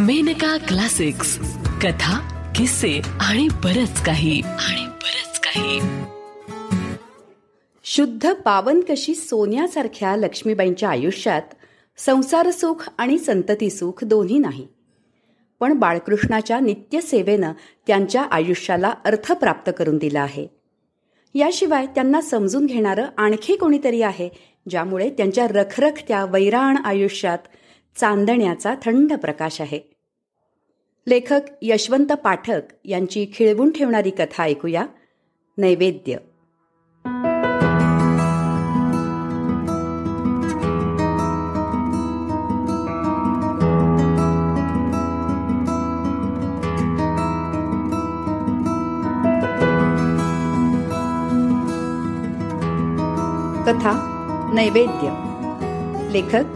Maneka classics कथा किस्से आणि बरच काही आणि बरच काही शुद्ध पावन कशी सोन्यासारख्या लक्ष्मीबाईंच्या आयुष्यात संसार सुख आणि संतती सुख दोन्ही नाही पण बाळकृष्णाच्या नित्यसेवेनं त्यांच्या आयुष्याला अर्थ प्राप्त करून दिला आहे याशिवाय त्यांना समजून घेणारं आणखी कोणीतरी आहे ज्यामुळे त्यांच्या रखरखत्या वैराण आयुष्यात चांदण्याचा थंड प्रकाश आहे लेखक यशवंत पाठक यांची खिळवून ठेवणारी कथा ऐकूया नैवेद्य कथा नैवेद्य लेखक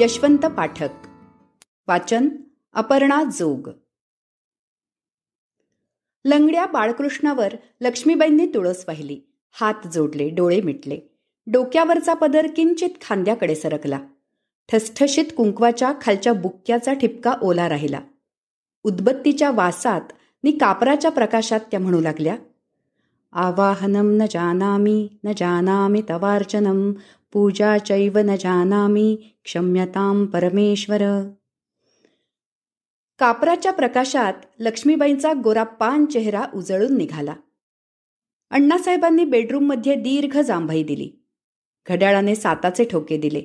यशवंत पाठक वाचन अपर्णा जोग लंगड्या बाळकृष्णावर लक्ष्मीबाईंनी तुळस पाहिली हात जोडले डोळे मिटले डोक्यावरचा पदर किंचित खांद्याकडे सरकला ठसठशीत कुंकवाच्या खालच्या बुक्क्याचा ठिपका ओला राहिला उद्बत्तीच्या वासात नि कापराच्या प्रकाशात त्या म्हणू लागल्या आवाहनम न जानामी न जानामी तवार्चनम पूजा चैव न जानामी क्षम्यताम परमेश्वर कापराच्या प्रकाशात लक्ष्मीबाईंचा पान चेहरा उजळून निघाला अण्णासाहेबांनी बेडरूममध्ये दीर्घ जांभई दिली घड्याळाने साताचे ठोके दिले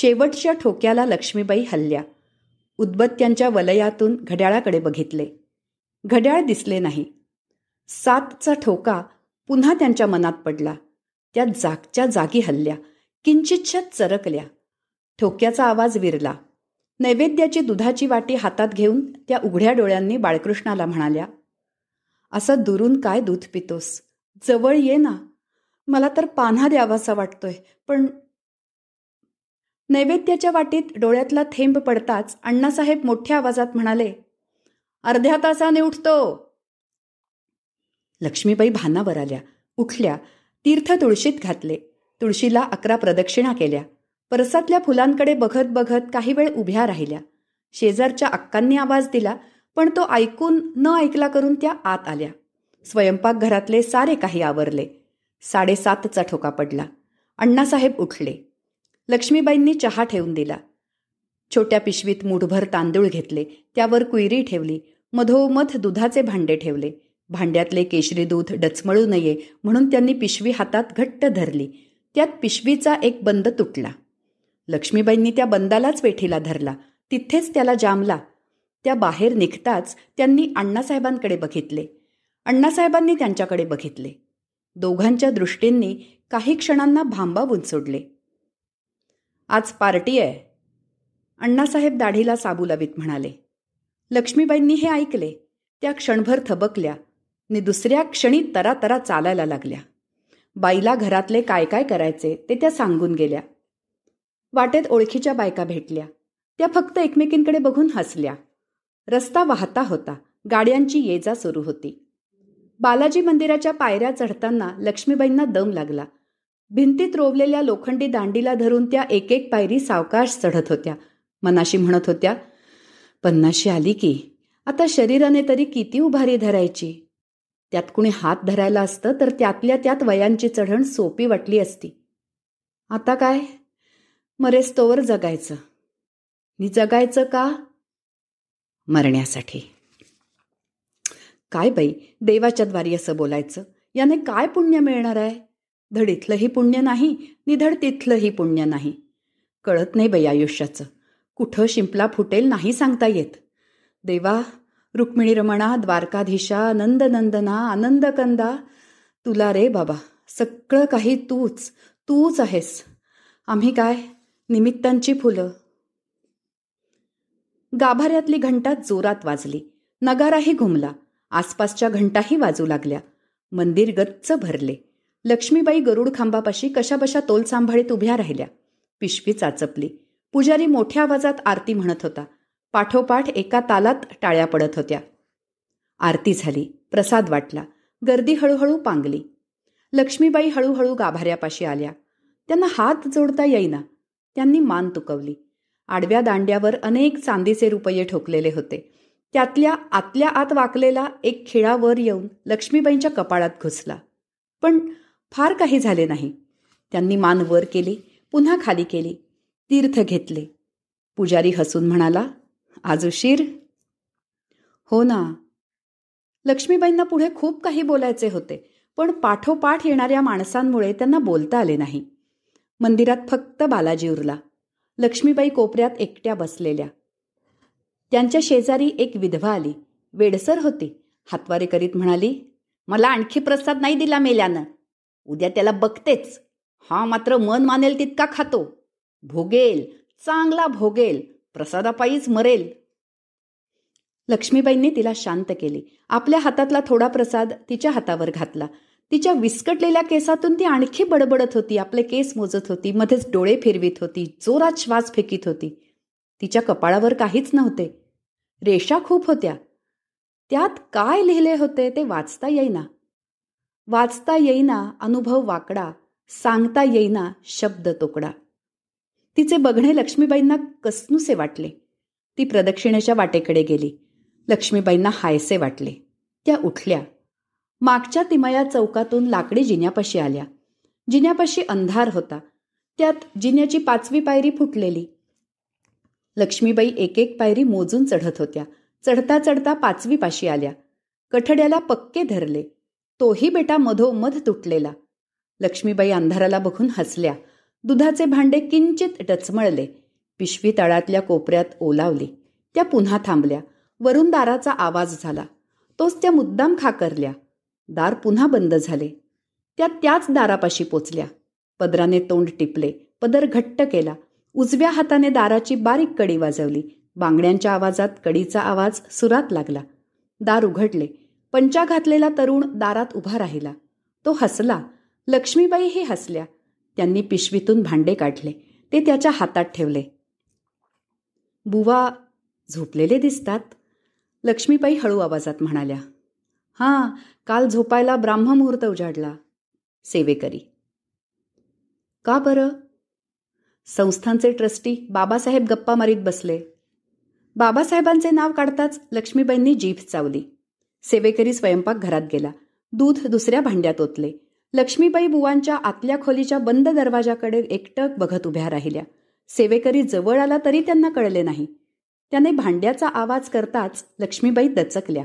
शेवटच्या ठोक्याला लक्ष्मीबाई हल्ल्या उद्बत्त्यांच्या वलयातून घड्याळाकडे बघितले घड्याळ दिसले नाही सातचा ठोका पुन्हा त्यांच्या मनात पडला त्या जागच्या जागी हल्ल्या किंचितशत चरकल्या ठोक्याचा आवाज विरला नैवेद्याची दुधाची वाटी हातात घेऊन त्या उघड्या डोळ्यांनी बाळकृष्णाला म्हणाल्या असं दुरून काय दूध पितोस जवळ ये ना मला तर पान्हा द्यावासा वाटतोय पण नैवेद्याच्या वाटीत डोळ्यातला थेंब पडताच अण्णासाहेब मोठ्या आवाजात म्हणाले अर्ध्या तासाने उठतो लक्ष्मीबाई भानावर आल्या उठल्या तीर्थ तुळशीत घातले तुळशीला अकरा प्रदक्षिणा केल्या परसातल्या फुलांकडे बघत बघत काही वेळ उभ्या राहिल्या शेजारच्या अक्कांनी आवाज दिला पण तो ऐकून न ऐकला करून त्या आत आल्या स्वयंपाकघरातले सारे काही आवरले साडेसातचा ठोका पडला अण्णासाहेब उठले लक्ष्मीबाईंनी चहा ठेवून दिला छोट्या पिशवीत मुठभर तांदूळ घेतले त्यावर कुयरी ठेवली मधोमध दुधाचे भांडे ठेवले भांड्यातले केशरी दूध डचमळू नये म्हणून त्यांनी पिशवी हातात घट्ट धरली त्यात पिशवीचा एक बंद तुटला लक्ष्मीबाईंनी त्या बंदालाच वेठीला धरला तिथेच त्याला जामला त्या बाहेर निघताच त्यांनी अण्णासाहेबांकडे बघितले अण्णासाहेबांनी त्यांच्याकडे बघितले दोघांच्या दृष्टींनी काही क्षणांना भांबावून सोडले आज पार्टी आहे अण्णासाहेब दाढीला साबू म्हणाले लक्ष्मीबाईंनी हे ऐकले त्या क्षणभर थबकल्या आणि दुसऱ्या क्षणी तरातरा चालायला लागल्या बाईला घरातले काय काय करायचे ते त्या सांगून गेल्या वाटेत ओळखीच्या बायका भेटल्या त्या फक्त एकमेकींकडे बघून हसल्या रस्ता वाहता होता गाड्यांची ये जा सुरू होती बालाजी मंदिराच्या पायऱ्या चढताना लक्ष्मीबाईंना दम लागला भिंतीत रोवलेल्या लोखंडी दांडीला धरून त्या एक एक पायरी सावकाश चढत होत्या मनाशी म्हणत होत्या पन्नाशी आली की आता शरीराने तरी किती उभारी धरायची त्यात कुणी हात धरायला असतं तर त्यातल्या त्यात वयांची चढण सोपी वाटली असती आता काय मरेस्तोवर जगायचं मी जगायचं का मरण्यासाठी काय बाई देवाच्या द्वारी असं बोलायचं याने काय पुण्य मिळणार आहे धड इथलंही पुण्य नाही निधड तिथलंही पुण्य नाही कळत नाही बाई आयुष्याचं कुठं शिंपला फुटेल नाही सांगता येत देवा रुक्मिणी रमणा द्वारकाधीशा नंदनंदना कंदा तुला रे बाबा सगळं काही तूच तूच आहेस आम्ही काय निमित्तांची फुलं गाभाऱ्यातली घंटा जोरात वाजली नगाराही घुमला आसपासच्या घंटाही वाजू लागल्या मंदिर गच्च भरले लक्ष्मीबाई गरुड खांबापाशी कशाबशा तोल सांभाळीत उभ्या राहिल्या पिशवी चाचपली पुजारी मोठ्या आवाजात आरती म्हणत होता पाठोपाठ एका तालात टाळ्या पडत होत्या आरती झाली प्रसाद वाटला गर्दी हळूहळू पांगली लक्ष्मीबाई हळूहळू गाभाऱ्यापाशी आल्या त्यांना हात जोडता येईना त्यांनी मान तुकवली आडव्या दांड्यावर अनेक चांदीचे रुपये ठोकलेले होते त्यातल्या आतल्या आत वाकलेला एक खिळा वर येऊन लक्ष्मीबाईंच्या कपाळात घुसला पण फार काही झाले नाही त्यांनी मान वर केली पुन्हा खाली केली तीर्थ घेतले पुजारी हसून म्हणाला आज उशीर हो ना लक्ष्मीबाईंना पुढे खूप काही बोलायचे होते पण पाठोपाठ येणाऱ्या माणसांमुळे त्यांना बोलता आले नाही मंदिरात फक्त बालाजी उरला लक्ष्मीबाई कोपऱ्यात एकट्या बसलेल्या त्यांच्या शेजारी एक विधवा आली वेडसर होती हातवारे करीत म्हणाली मला आणखी प्रसाद नाही दिला मेल्यानं उद्या त्याला बघतेच हा मात्र मन मानेल तितका खातो भोगेल चांगला भोगेल प्रसादापायीच मरेल लक्ष्मीबाईंनी तिला शांत केले आपल्या हातातला थोडा प्रसाद तिच्या हातावर घातला तिच्या विस्कटलेल्या केसातून ती आणखी बडबडत होती आपले केस मोजत होती मध्येच डोळे फिरवीत होती जोरात श्वास फेकीत होती तिच्या कपाळावर काहीच नव्हते रेषा खूप होत्या त्यात काय लिहिले होते ते वाचता येईना वाचता येईना अनुभव वाकडा सांगता येईना शब्द तोकडा तिचे बघणे लक्ष्मीबाईंना कसनुसे वाटले ती प्रदक्षिणेच्या वाटेकडे गेली लक्ष्मीबाईंना हायसे वाटले त्या उठल्या मागच्या तिमाया चौकातून लाकडी जिन्यापाशी आल्या जिन्यापाशी अंधार होता त्यात जिन्याची पाचवी पायरी फुटलेली लक्ष्मीबाई एक एक पायरी मोजून चढत होत्या चढता चढता पाचवी पाशी आल्या कठड्याला पक्के धरले तोही बेटा मधोमध तुटलेला लक्ष्मीबाई अंधाराला बघून हसल्या दुधाचे भांडे किंचित टचमळले पिशवी तळातल्या कोपऱ्यात ओलावली त्या पुन्हा थांबल्या वरून दाराचा आवाज झाला तोच त्या मुद्दाम खाकरल्या दार पुन्हा बंद झाले त्या त्याच दारापाशी पोचल्या पदराने तोंड टिपले पदर घट्ट केला उजव्या हाताने दाराची बारीक कडी वाजवली बांगड्यांच्या आवाजात कडीचा आवाज सुरात लागला दार उघडले पंचा घातलेला तरुण दारात उभा राहिला तो हसला लक्ष्मीबाईही हसल्या त्यांनी पिशवीतून भांडे काढले ते त्याच्या हातात ठेवले बुवा झोपलेले दिसतात लक्ष्मीबाई हळू आवाजात म्हणाल्या हां काल झोपायला ब्राह्ममुहूर्त उजाडला सेवेकरी का बरं संस्थांचे ट्रस्टी बाबासाहेब गप्पा मारीत बसले बाबासाहेबांचे नाव काढताच लक्ष्मीबाईंनी जीभ चावली सेवेकरी स्वयंपाक घरात गेला दूध दुसऱ्या भांड्यात ओतले लक्ष्मीबाई बुवांच्या आतल्या खोलीच्या बंद दरवाजाकडे एकटक बघत उभ्या राहिल्या सेवेकरी जवळ आला तरी त्यांना कळले नाही त्याने भांड्याचा आवाज करताच लक्ष्मीबाई दचकल्या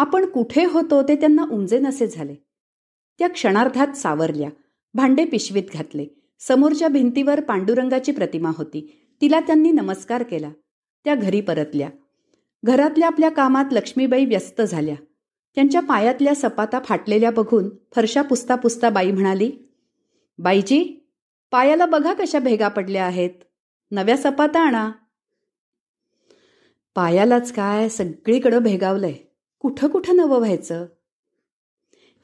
आपण कुठे होतो ते त्यांना उंजे नसे झाले त्या क्षणार्धात सावरल्या भांडे पिशवीत घातले समोरच्या भिंतीवर पांडुरंगाची प्रतिमा होती तिला त्यांनी नमस्कार केला त्या घरी परतल्या घरातल्या आपल्या कामात लक्ष्मीबाई व्यस्त झाल्या त्यांच्या पायातल्या सपाता फाटलेल्या बघून फरशा पुसता पुसता बाई म्हणाली बाईजी पायाला बघा कशा भेगा पडल्या आहेत नव्या सपाता आणा पायालाच काय सगळीकडं भेगावलंय कुठं कुठं नवं व्हायचं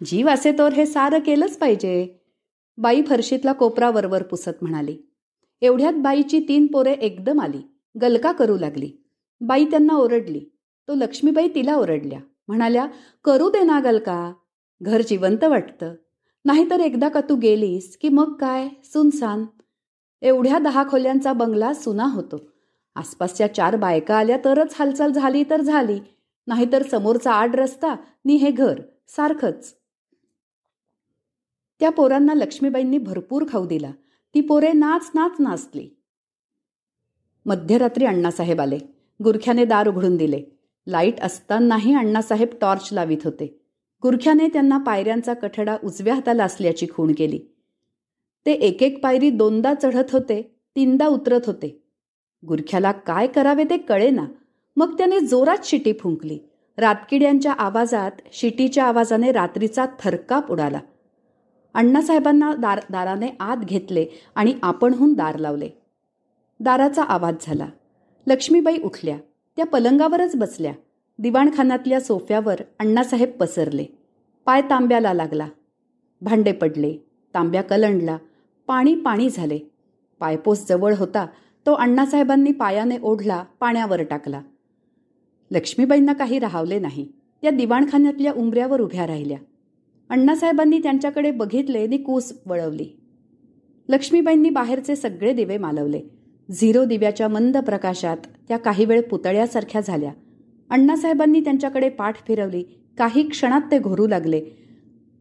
जीव असे तर हे सारं केलंच पाहिजे बाई फरशीतला कोपरा वरवर पुसत म्हणाली एवढ्यात बाईची तीन पोरे एकदम आली गलका करू लागली बाई त्यांना ओरडली तो लक्ष्मीबाई तिला ओरडल्या म्हणाल्या करू दे नागल का घर जिवंत वाटतं नाहीतर एकदा का तू गेलीस की मग काय सुनसान एवढ्या दहा खोल्यांचा बंगला सुना होतो आसपासच्या चार बायका आल्या तरच हालचाल झाली तर झाली नाहीतर समोरचा आड रस्ता नि हे घर सारखंच त्या पोरांना लक्ष्मीबाईंनी भरपूर खाऊ दिला ती पोरे नाच नाच नाचली मध्यरात्री अण्णासाहेब आले गुरख्याने दार उघडून दिले लाईट असतानाही अण्णासाहेब टॉर्च लावित होते गुरख्याने त्यांना पायऱ्यांचा कठडा उजव्या हाताला असल्याची खूण केली ते एक एक पायरी दोनदा चढत होते तीनदा उतरत होते गुरख्याला काय करावे ते कळेना मग त्याने जोरात शिटी फुंकली रातकिड्यांच्या आवाजात शिटीच्या आवाजाने रात्रीचा थरकाप उडाला अण्णासाहेबांना दार दाराने आत घेतले आणि आपणहून दार लावले दाराचा आवाज झाला लक्ष्मीबाई उठल्या त्या पलंगावरच बसल्या दिवाणखानातल्या सोफ्यावर अण्णासाहेब पसरले पाय तांब्याला लागला भांडे पडले तांब्या कलंडला पाणी पाणी झाले पायपोस जवळ होता तो अण्णासाहेबांनी पायाने ओढला पाण्यावर टाकला लक्ष्मीबाईंना काही राहावले नाही त्या दिवाणखान्यातल्या उंबऱ्यावर उभ्या राहिल्या अण्णासाहेबांनी त्यांच्याकडे बघितले आणि कूस वळवली लक्ष्मीबाईंनी बाहेरचे सगळे दिवे मालवले झिरो दिव्याच्या मंद प्रकाशात त्या काही वेळ पुतळ्यासारख्या झाल्या अण्णासाहेबांनी त्यांच्याकडे पाठ फिरवली काही क्षणात ते घोरू लागले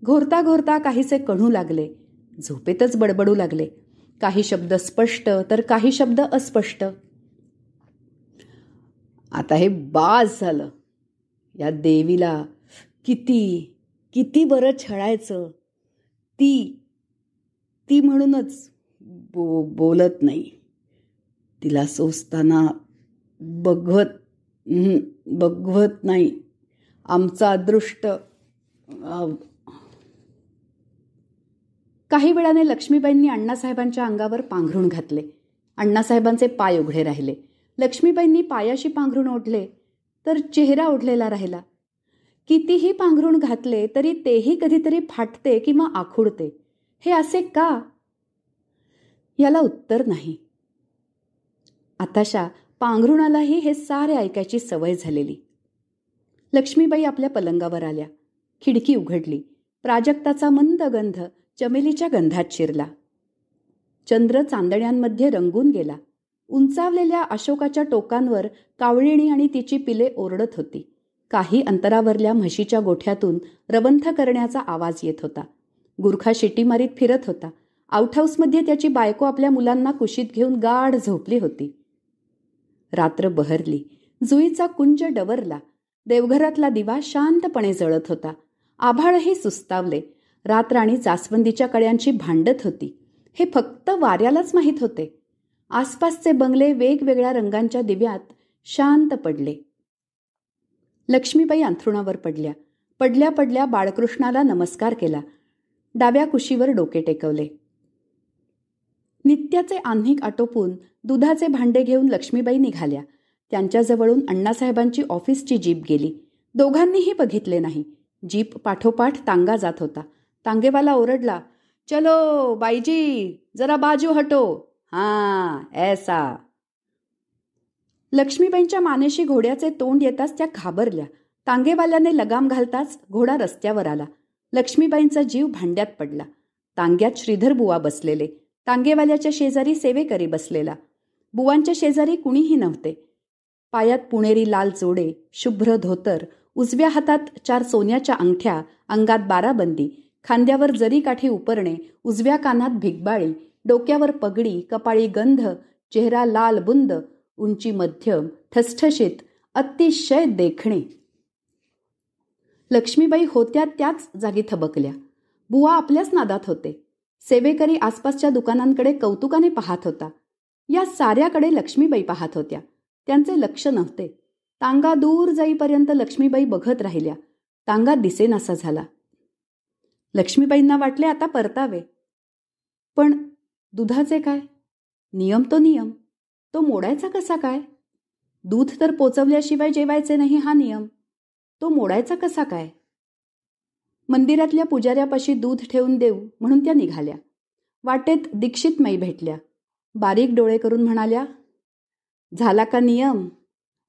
घोरता घोरता काहीसे कणू लागले झोपेतच बडबडू लागले काही शब्द स्पष्ट तर काही शब्द अस्पष्ट आता हे बाज झालं या देवीला किती किती बरं छळायचं ती ती म्हणूनच बो बोलत नाही तिला सोसताना बघवत बघवत नाही आमचा अदृष्ट काही वेळाने लक्ष्मीबाईंनी अण्णासाहेबांच्या अंगावर पांघरून घातले अण्णासाहेबांचे पाय उघडे राहिले लक्ष्मीबाईंनी पायाशी पांघरून ओढले तर चेहरा ओढलेला राहिला कितीही पांघरून घातले तरी तेही कधीतरी फाटते किंवा आखुडते हे असे का याला उत्तर नाही आताशा पांघरुणालाही हे सारे ऐकायची सवय झालेली लक्ष्मीबाई आपल्या पलंगावर आल्या खिडकी उघडली प्राजक्ताचा मंद गंध चमेलीच्या गंधात शिरला चंद्र चांदण्यांमध्ये रंगून गेला उंचावलेल्या अशोकाच्या टोकांवर कावळिणी आणि तिची पिले ओरडत होती काही अंतरावरल्या म्हशीच्या गोठ्यातून रवंथ करण्याचा आवाज येत होता गुरखा शिटी मारीत फिरत होता आउटहाऊसमध्ये त्याची बायको आपल्या मुलांना कुशीत घेऊन गाढ झोपली होती रात्र बहरली जुईचा कुंज डवरला देवघरातला दिवा शांतपणे जळत होता आभाळही सुस्तावले रात्र आणि जास्वंदीच्या कड्यांची भांडत होती हे फक्त वाऱ्यालाच माहीत होते आसपासचे बंगले वेगवेगळ्या रंगांच्या दिव्यात शांत पडले लक्ष्मीबाई अंथरुणावर पडल्या पडल्या पडल्या बाळकृष्णाला नमस्कार केला डाव्या कुशीवर डोके टेकवले नित्याचे आन्हिक आटोपून दुधाचे भांडे घेऊन लक्ष्मीबाई निघाल्या त्यांच्याजवळून अण्णासाहेबांची ऑफिसची जीप गेली दोघांनीही बघितले नाही जीप पाठोपाठ तांगा जात होता तांगेवाला ओरडला चलो बाईजी जरा बाजू हटो हा ऐसा लक्ष्मीबाईंच्या मानेशी घोड्याचे तोंड येताच त्या घाबरल्या तांगेवाल्याने लगाम घालताच घोडा रस्त्यावर आला लक्ष्मीबाईंचा जीव भांड्यात पडला तांग्यात श्रीधर बुवा बसलेले तांगेवाल्याच्या शेजारी सेवेकरी बसलेला बुवांच्या शेजारी कुणीही नव्हते पायात पुणेरी लाल जोडे शुभ्र धोतर उजव्या हातात चार सोन्याच्या अंगठ्या अंगात बाराबंदी खांद्यावर जरी काठी उपरणे उजव्या कानात भिगबाळी डोक्यावर पगडी कपाळी गंध चेहरा लाल बुंद उंची मध्यम ठसठशीत अतिशय देखणे लक्ष्मीबाई होत्या त्याच जागी थबकल्या बुवा आपल्याच नादात होते सेवेकरी आसपासच्या दुकानांकडे कौतुकाने पाहत होता या साऱ्याकडे लक्ष्मीबाई पाहत होत्या त्यांचे लक्ष नव्हते तांगा दूर जाईपर्यंत लक्ष्मीबाई बघत राहिल्या तांगा दिसेनासा झाला लक्ष्मीबाईंना वाटले आता परतावे पण दुधाचे काय नियम तो नियम तो मोडायचा कसा काय दूध तर पोचवल्याशिवाय जेवायचे नाही हा नियम तो मोडायचा कसा काय मंदिरातल्या पुजाऱ्यापाशी दूध ठेवून देऊ म्हणून त्या निघाल्या वाटेत दीक्षित मई भेटल्या बारीक डोळे करून म्हणाल्या झाला का नियम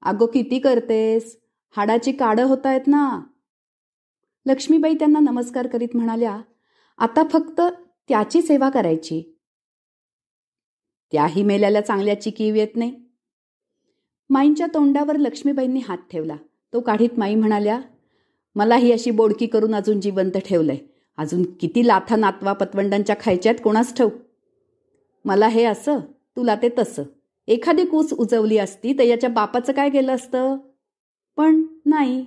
अगो किती करतेस हाडाची होत आहेत ना लक्ष्मीबाई त्यांना नमस्कार करीत म्हणाल्या आता फक्त त्याची सेवा करायची त्याही मेल्याला चांगल्याची कीव येत नाही माईंच्या तोंडावर लक्ष्मीबाईंनी हात ठेवला तो काढीत माई म्हणाल्या मला ही अशी बोडकी करून अजून जिवंत ठेवलंय अजून किती लाथा नातवा पतवंडांच्या खायच्यात कोणाच ठेव मला हे असं तुला ते तसं एखादी कूस उजवली असती तर याच्या बापाचं काय गेलं असतं पण नाही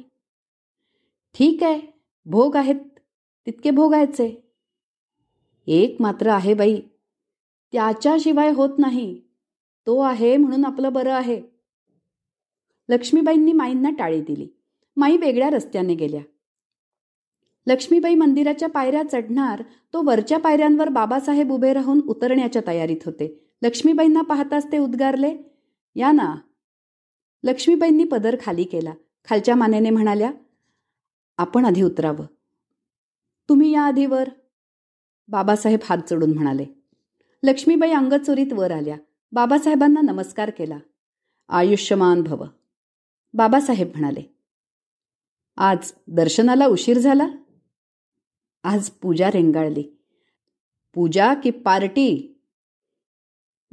ठीक आहे भोग आहेत तितके भोगायचे एक मात्र आहे बाई त्याच्याशिवाय होत नाही तो आहे म्हणून आपलं बरं आहे लक्ष्मीबाईंनी माईंना टाळी दिली माई वेगळ्या रस्त्याने गेल्या लक्ष्मीबाई मंदिराच्या पायऱ्या चढणार तो वरच्या पायऱ्यांवर बाबासाहेब उभे राहून उतरण्याच्या तयारीत होते लक्ष्मीबाईंना पाहताच ते उद्गारले या ना लक्ष्मीबाईंनी पदर खाली केला खालच्या मानेने म्हणाल्या आपण आधी उतरावं तुम्ही या आधीवर बाबासाहेब हात जोडून म्हणाले लक्ष्मीबाई अंगचोरीत वर आल्या बाबासाहेबांना नमस्कार केला आयुष्यमान भव बाबासाहेब म्हणाले आज दर्शनाला उशीर झाला आज पूजा रेंगाळली पूजा की पार्टी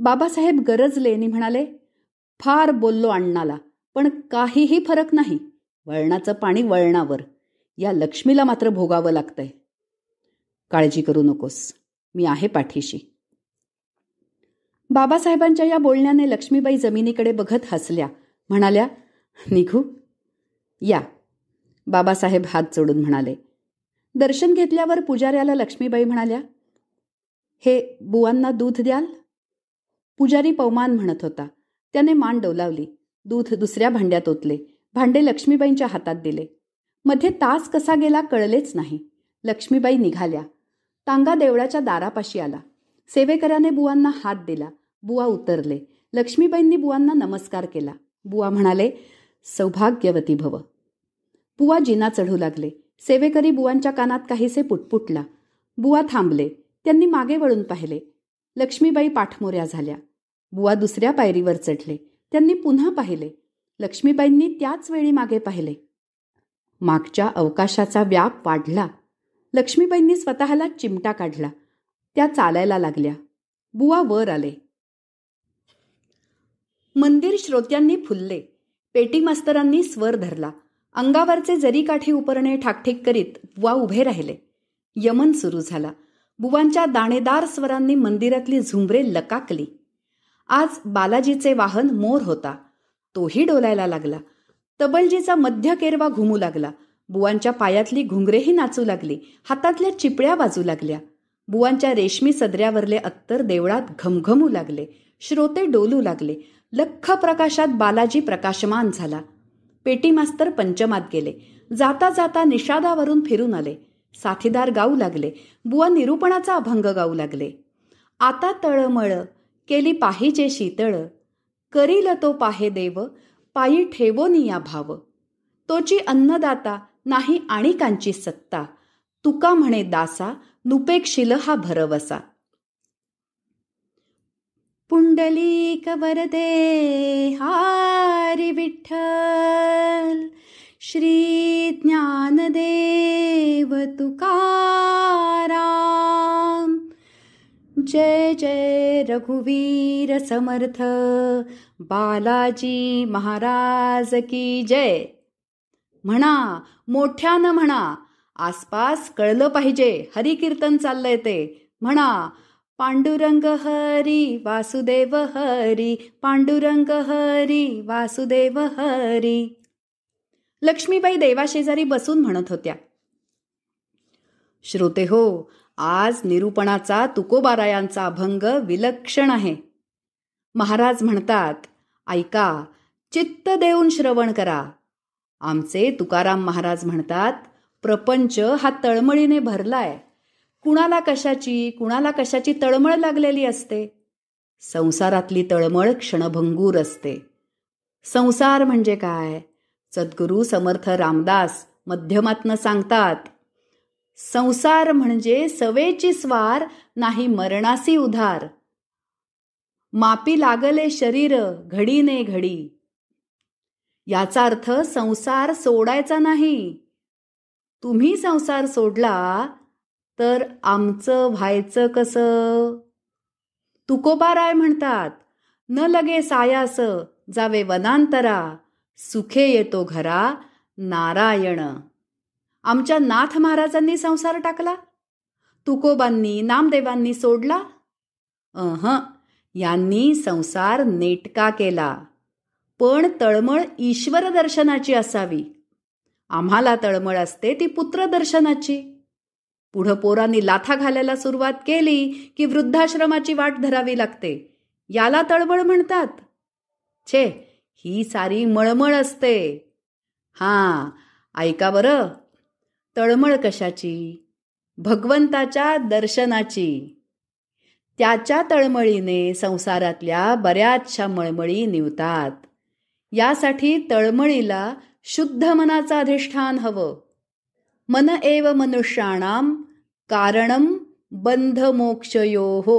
बाबासाहेब गरजले आणि म्हणाले फार बोललो अण्णाला पण काहीही फरक नाही वळणाचं पाणी वळणावर या लक्ष्मीला मात्र भोगावं लागतंय काळजी करू नकोस मी आहे पाठीशी बाबासाहेबांच्या या बोलण्याने लक्ष्मीबाई जमिनीकडे बघत हसल्या म्हणाल्या निघू या बाबासाहेब हात जोडून म्हणाले दर्शन घेतल्यावर पुजाऱ्याला लक्ष्मीबाई म्हणाल्या हे बुवांना दूध द्याल पुजारी पवमान म्हणत होता त्याने मान डोलावली दूध दुसऱ्या भांड्यात ओतले भांडे लक्ष्मीबाईंच्या हातात दिले मध्ये तास कसा गेला कळलेच नाही लक्ष्मीबाई निघाल्या तांगा देवळाच्या दारापाशी आला सेवेकऱ्याने बुवांना हात दिला बुवा उतरले लक्ष्मीबाईंनी बुवांना नमस्कार केला बुवा म्हणाले सौभाग्यवती भव बुवा जिना चढू लागले सेवेकरी बुवांच्या कानात काहीसे पुटपुटला बुवा थांबले त्यांनी मागे वळून पाहिले लक्ष्मीबाई पाठमोऱ्या झाल्या बुवा दुसऱ्या पायरीवर चढले त्यांनी पुन्हा पाहिले लक्ष्मीबाईंनी त्याच वेळी मागे पाहिले मागच्या अवकाशाचा व्याप वाढला लक्ष्मीबाईंनी स्वतःला चिमटा काढला त्या चालायला लागल्या बुवा वर आले मंदिर श्रोत्यांनी फुलले पेटी मास्तरांनी स्वर धरला अंगावरचे जरीकाठी उपरणे ठाकठीक करीत बुवा उभे राहिले यमन सुरू झाला बुवांच्या दाणेदार स्वरांनी मंदिरातली झुंबरे लकाकली आज बालाजीचे वाहन मोर होता तोही डोलायला लागला तबलजीचा मध्य केरवा घुमू लागला बुवांच्या पायातली घुंगरेही नाचू लागली हातातल्या चिपळ्या वाजू लागल्या बुवांच्या रेशमी सदऱ्यावरले अत्तर देवळात घमघमू लागले श्रोते डोलू लागले लख प्रकाशात बालाजी प्रकाशमान झाला पेटी मास्तर पंचमात गेले जाता जाता निषादावरून फिरून आले साथीदार गाऊ लागले बुवा निरूपणाचा अभंग गाऊ लागले आता तळमळ केली पाहिजे शीतळ करील तो पाहे देव पायी निया भाव तोची अन्नदाता नाही आणि कांची सत्ता तुका म्हणे दासा नुपेक्षिल हा भरवसा पुंडलीक वरदे हारी विठ्ठल श्री ज्ञानदेव तुकाराम जय जय रघुवीर समर्थ बालाजी महाराज की जय म्हणा मोठ्यानं म्हणा आसपास कळलं पाहिजे हरिकीर्तन चाललंय ते म्हणा पांडुरंग हरी वासुदेव हरी पांडुरंग हरी वासुदेव हरी लक्ष्मीबाई देवाशेजारी बसून म्हणत होत्या श्रोते हो आज निरूपणाचा तुकोबारायांचा अभंग विलक्षण आहे महाराज म्हणतात ऐका चित्त देऊन श्रवण करा आमचे तुकाराम महाराज म्हणतात प्रपंच हा तळमळीने भरलाय कुणाला कशाची कुणाला कशाची तळमळ लागलेली असते संसारातली तळमळ क्षणभंगूर असते संसार म्हणजे काय सद्गुरू समर्थ रामदास मध्यमातनं सांगतात संसार म्हणजे सवेची स्वार नाही मरणासी उधार मापी लागले शरीर घडीने घडी याचा अर्थ संसार सोडायचा नाही तुम्ही संसार सोडला तर आमचं व्हायचं कसं तुकोबा राय म्हणतात न लगे सायास जावे वनांतरा सुखे येतो घरा नारायण आमच्या नाथ महाराजांनी संसार टाकला तुकोबांनी नामदेवांनी सोडला अह यांनी संसार नेटका केला पण तळमळ ईश्वर दर्शनाची असावी आम्हाला तळमळ असते ती पुत्र दर्शनाची पुढं पोरांनी लाथा घालायला सुरुवात केली की वृद्धाश्रमाची वाट धरावी लागते याला तळबळ म्हणतात छे ही सारी मळमळ असते हां ऐका बरं तळमळ कशाची भगवंताच्या दर्शनाची त्याच्या तळमळीने संसारातल्या बऱ्याचशा मळमळी निवतात यासाठी तळमळीला शुद्ध मनाचं अधिष्ठान हवं मन एव मनुष्याणाम कारणम बंधमोक्षयो हो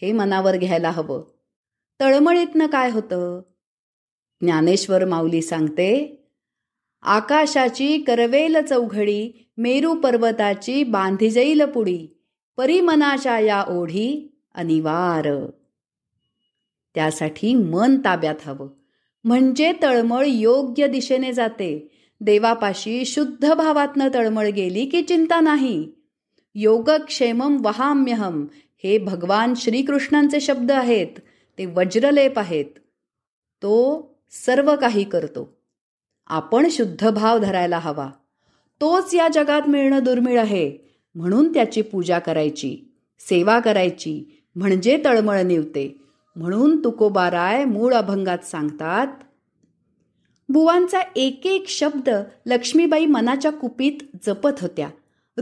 हे मनावर घ्यायला हवं तळमळीतनं काय होतं ज्ञानेश्वर माऊली सांगते आकाशाची करवेल चौघडी मेरू पर्वताची बांधी जाईल पुडी परिमनाच्या या ओढी अनिवार त्यासाठी मन ताब्यात हवं म्हणजे तळमळ योग्य दिशेने जाते देवापाशी शुद्ध भावातनं तळमळ गेली की चिंता नाही योगक्षेमम वहाम्यहम हे भगवान श्रीकृष्णांचे शब्द आहेत ते वज्रलेप आहेत तो सर्व काही करतो आपण शुद्ध भाव धरायला हवा तोच या जगात मिळणं दुर्मिळ आहे म्हणून त्याची पूजा करायची सेवा करायची म्हणजे तळमळ निवते म्हणून तुकोबाराय मूळ अभंगात सांगतात बुवांचा एक एक शब्द लक्ष्मीबाई मनाच्या कुपीत जपत होत्या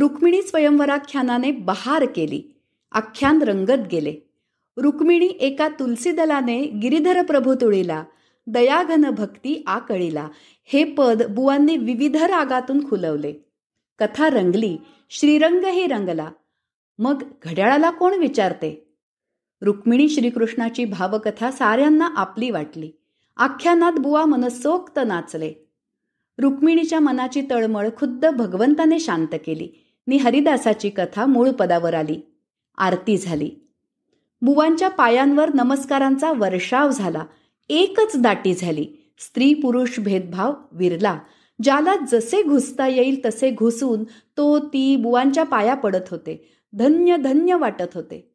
रुक्मिणी स्वयंवराख्यानाने बहार केली आख्यान रंगत गेले रुक्मिणी एका तुलसीदलाने गिरिधर प्रभू तुळीला दयाघन भक्ती आकळीला हे पद बुवांनी विविध रागातून खुलवले कथा रंगली श्रीरंगही रंगला मग घड्याळाला कोण विचारते रुक्मिणी श्रीकृष्णाची भावकथा साऱ्यांना आपली वाटली आख्यानात बुवा मनसोक्त नाचले रुक्मिणीच्या मनाची तळमळ खुद्द भगवंताने शांत केली नि हरिदासाची कथा मूळ पदावर आली आरती झाली बुवांच्या पायांवर नमस्कारांचा वर्षाव झाला एकच दाटी झाली स्त्री पुरुष भेदभाव विरला ज्याला जसे घुसता येईल तसे घुसून तो ती बुवांच्या पाया पडत होते धन्य धन्य वाटत होते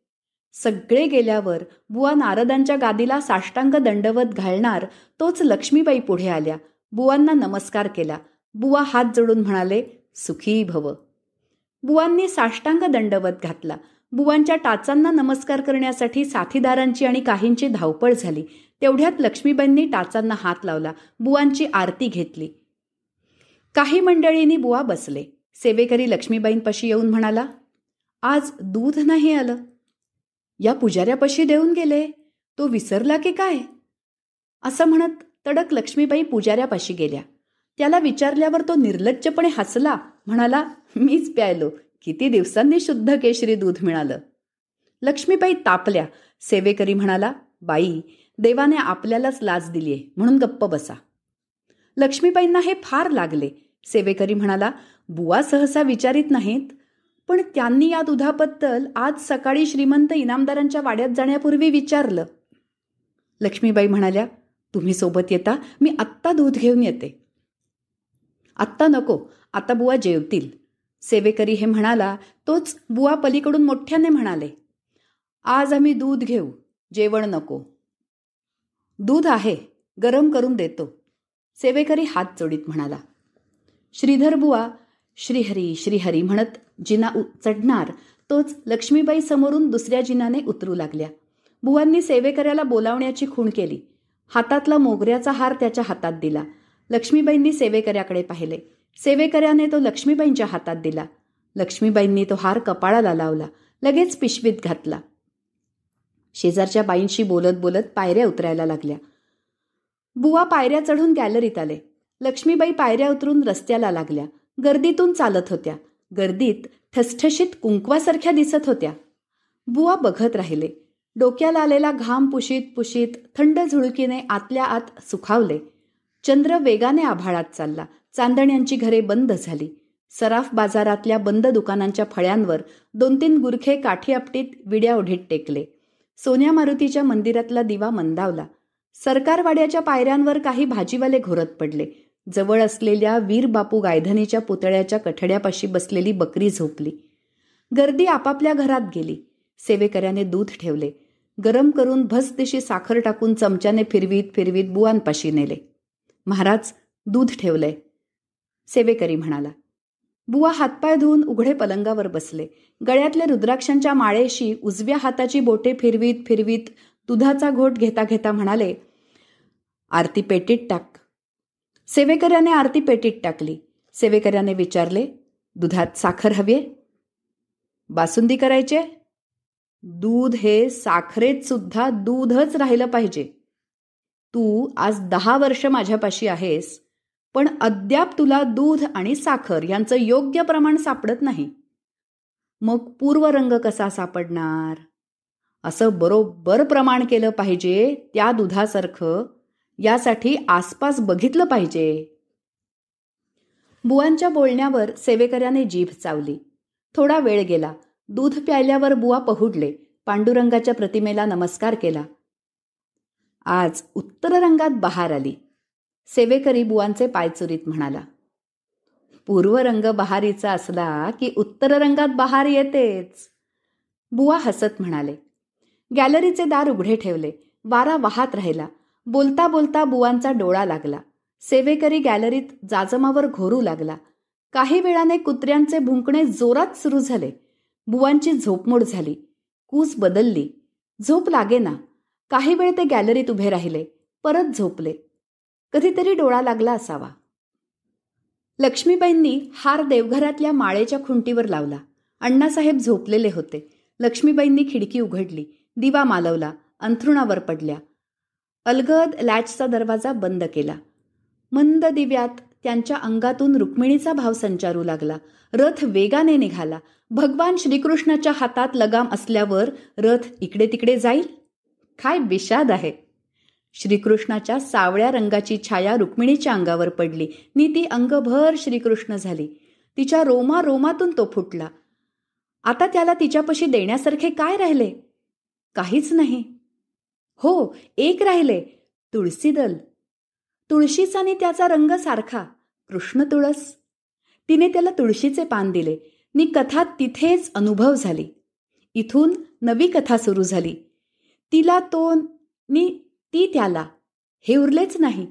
सगळे गेल्यावर बुवा नारदांच्या गादीला साष्टांग दंडवत घालणार तोच लक्ष्मीबाई पुढे आल्या बुवांना नमस्कार केला बुवा हात जोडून म्हणाले सुखी भव बुवांनी साष्टांग दंडवत घातला बुवांच्या टाचांना नमस्कार करण्यासाठी साथीदारांची आणि काहींची धावपळ झाली तेवढ्यात लक्ष्मीबाईंनी टाचांना हात लावला बुवांची आरती घेतली काही मंडळींनी बुवा बसले सेवेकरी लक्ष्मीबाईंपाशी येऊन म्हणाला आज दूध नाही आलं या पुजाऱ्यापाशी देऊन गेले तो विसरला की काय असं म्हणत तडक लक्ष्मीबाई पुजाऱ्यापाशी गेल्या त्याला विचारल्यावर तो निर्लज्जपणे हसला म्हणाला मीच प्यायलो किती दिवसांनी शुद्ध केशरी दूध मिळालं लक्ष्मीबाई तापल्या सेवेकरी म्हणाला बाई देवाने आपल्यालाच लाज दिलीये म्हणून गप्प बसा लक्ष्मीबाईंना हे फार लागले सेवेकरी म्हणाला बुवा सहसा विचारित नाहीत पण त्यांनी या दुधाबद्दल आज सकाळी श्रीमंत इनामदारांच्या वाड्यात जाण्यापूर्वी विचारलं लक्ष्मीबाई म्हणाल्या तुम्ही सोबत येता मी आत्ता दूध घेऊन येते आत्ता नको आता बुवा जेवतील सेवेकरी हे म्हणाला तोच बुवा पलीकडून मोठ्याने म्हणाले आज आम्ही दूध घेऊ जेवण नको दूध आहे गरम करून देतो सेवेकरी हात जोडीत म्हणाला श्रीधर बुवा श्रीहरी श्रीहरी म्हणत जिना उ चढणार तोच लक्ष्मीबाई समोरून दुसऱ्या जिनाने उतरू लागल्या बुवांनी सेवेकऱ्याला बोलावण्याची खूण केली हातातला मोगऱ्याचा हार त्याच्या हातात दिला लक्ष्मीबाईंनी सेवेकऱ्याकडे पाहिले सेवेकऱ्याने तो लक्ष्मीबाईंच्या हातात दिला लक्ष्मीबाईंनी तो हार कपाळाला लावला लगेच पिशवीत घातला शेजारच्या बाईंशी बोलत बोलत पायऱ्या उतरायला लागल्या बुवा पायऱ्या चढून गॅलरीत आले लक्ष्मीबाई पायऱ्या उतरून रस्त्याला लागल्या गर्दीतून चालत होत्या गर्दीत ठसठशीत कुंकवासारख्या दिसत होत्या बुवा बघत राहिले डोक्याला आलेला घाम पुशीत पुशीत थंड झुळकीने आतल्या आत सुखावले चंद्र वेगाने आभाळात चालला चांदण्यांची घरे बंद झाली सराफ बाजारातल्या बंद दुकानांच्या फळ्यांवर दोन तीन गुरखे काठी आपटीत विड्या ओढीत टेकले सोन्या मारुतीच्या मंदिरातला दिवा मंदावला सरकारवाड्याच्या पायऱ्यांवर काही भाजीवाले घोरत पडले जवळ असलेल्या वीर बापू गायधनीच्या पुतळ्याच्या कठड्यापाशी बसलेली बकरी झोपली गर्दी आपापल्या घरात गेली सेवेकऱ्याने दूध ठेवले गरम करून भसदिशी साखर टाकून चमच्याने फिरवीत फिरवीत बुवांपाशी नेले महाराज दूध ठेवले सेवेकरी म्हणाला बुवा हातपाय धुवून उघडे पलंगावर बसले गळ्यातल्या रुद्राक्षांच्या माळेशी उजव्या हाताची बोटे फिरवीत फिरवीत दुधाचा घोट घेता घेता म्हणाले आरती पेटीत टाक सेवेकऱ्याने आरती पेटीत टाकली सेवेकऱ्याने विचारले दुधात साखर हवी बासुंदी करायचे दूध हे साखरेत सुद्धा दूधच राहिलं पाहिजे तू आज दहा वर्ष माझ्यापाशी आहेस पण अद्याप तुला दूध आणि साखर यांचं योग्य प्रमाण सापडत नाही मग रंग कसा सापडणार असं बरोबर प्रमाण केलं पाहिजे त्या दुधासारखं यासाठी आसपास बघितलं पाहिजे बुवांच्या बोलण्यावर सेवेकऱ्याने जीभ चावली थोडा वेळ गेला दूध प्यायल्यावर बुवा पहुडले पांडुरंगाच्या प्रतिमेला नमस्कार केला आज उत्तर रंगात बहार आली सेवेकरी बुवांचे पायचुरीत म्हणाला पूर्व रंग बहारीचा असला की उत्तर रंगात बहार येतेच बुवा हसत म्हणाले गॅलरीचे दार उघडे ठेवले वारा वाहत राहिला बोलता बोलता बुवांचा डोळा लागला सेवेकरी गॅलरीत जाजमावर घोरू लागला काही वेळाने कुत्र्यांचे भुंकणे जोरात सुरू झाले बुवांची झोपमोड झाली कूस बदलली झोप लागेना काही वेळ ते गॅलरीत उभे राहिले परत झोपले कधीतरी डोळा लागला असावा लक्ष्मीबाईंनी हार देवघरातल्या माळेच्या खुंटीवर लावला अण्णासाहेब झोपलेले होते लक्ष्मीबाईंनी खिडकी उघडली दिवा मालवला अंथरुणावर पडल्या अलगद लॅचचा दरवाजा बंद केला मंद दिव्यात त्यांच्या अंगातून रुक्मिणीचा भाव संचारू लागला रथ वेगाने निघाला भगवान श्रीकृष्णाच्या हातात लगाम असल्यावर रथ इकडे तिकडे जाईल काय विषाद आहे श्रीकृष्णाच्या सावळ्या रंगाची छाया रुक्मिणीच्या अंगावर पडली नि ती अंगभर श्रीकृष्ण झाली तिच्या रोमा रोमातून तो फुटला आता त्याला तिच्यापशी देण्यासारखे काय राहिले काहीच नाही हो एक राहिले तुळसीदल तुळशीचा आणि त्याचा रंग सारखा कृष्ण तुळस तिने त्याला तुळशीचे पान दिले नी कथा तिथेच अनुभव झाली इथून नवी कथा सुरू झाली तिला तो नी ती त्याला हे उरलेच नाही